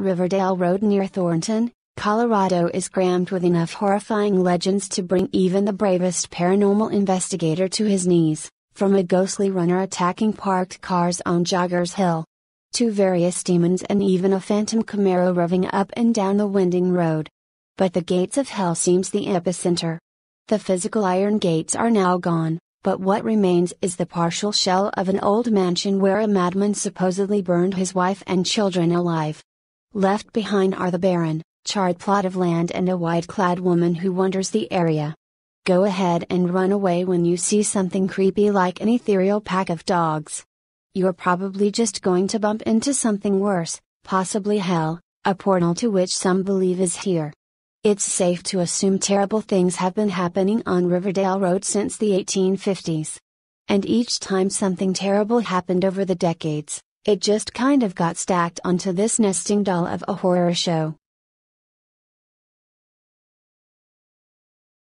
Riverdale Road near Thornton, Colorado is crammed with enough horrifying legends to bring even the bravest paranormal investigator to his knees, from a ghostly runner attacking parked cars on Joggers Hill, to various demons and even a phantom Camaro revving up and down the winding road. But the gates of hell seems the epicenter. The physical iron gates are now gone, but what remains is the partial shell of an old mansion where a madman supposedly burned his wife and children alive. Left behind are the barren, charred plot of land and a white clad woman who wanders the area. Go ahead and run away when you see something creepy like an ethereal pack of dogs. You're probably just going to bump into something worse, possibly hell, a portal to which some believe is here. It's safe to assume terrible things have been happening on Riverdale Road since the 1850s. And each time something terrible happened over the decades, it just kind of got stacked onto this nesting doll of a horror show.